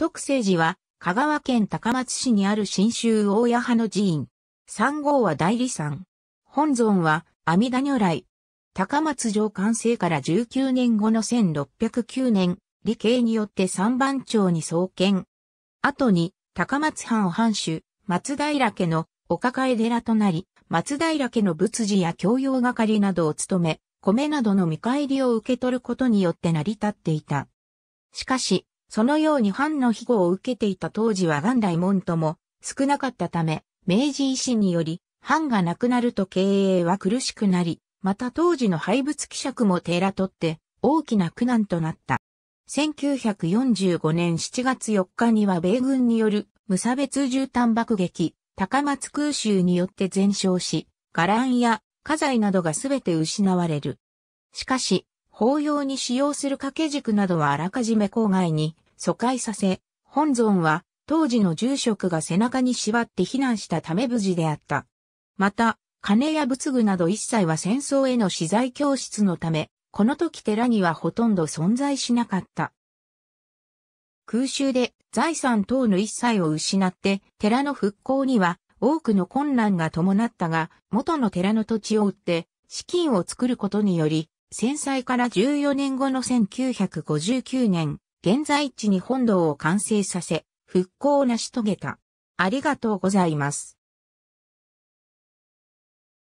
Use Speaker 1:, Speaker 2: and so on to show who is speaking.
Speaker 1: 徳
Speaker 2: 政寺は、香川県高松市にある新州大谷派の寺院。三号は大理山。本尊は、阿弥陀如来。高松城完成から19年後の1609年、理系によって三番町に創建。後に、高松藩を藩主、松平家のお抱え寺となり、松平家の仏寺や教養係などを務め、米などの見返りを受け取ることによって成り立っていた。しかし、そのように藩の庇護を受けていた当時は元来門徒も少なかったため、明治維新により、藩がなくなると経営は苦しくなり、また当時の廃物希釈も手らとって大きな苦難となった。1945年7月4日には米軍による無差別絨毯爆撃、高松空襲によって全焼し、ランや家財などがすべて失われる。しかし、法要に使用する掛け軸などはあらかじめ郊外に疎開させ、本尊は当時の住職が背中に縛って避難したため無事であった。また、金や仏具など一切は戦争への資材教室のため、この時寺にはほとんど存在しなかった。空襲で財産等の一切を失って寺の復興には多くの困難が伴ったが元の寺の土地を売って資金を作ることにより戦災から14年後の1959年、現在地に本堂を完成させ、復興を成し遂げた。ありがとうございます。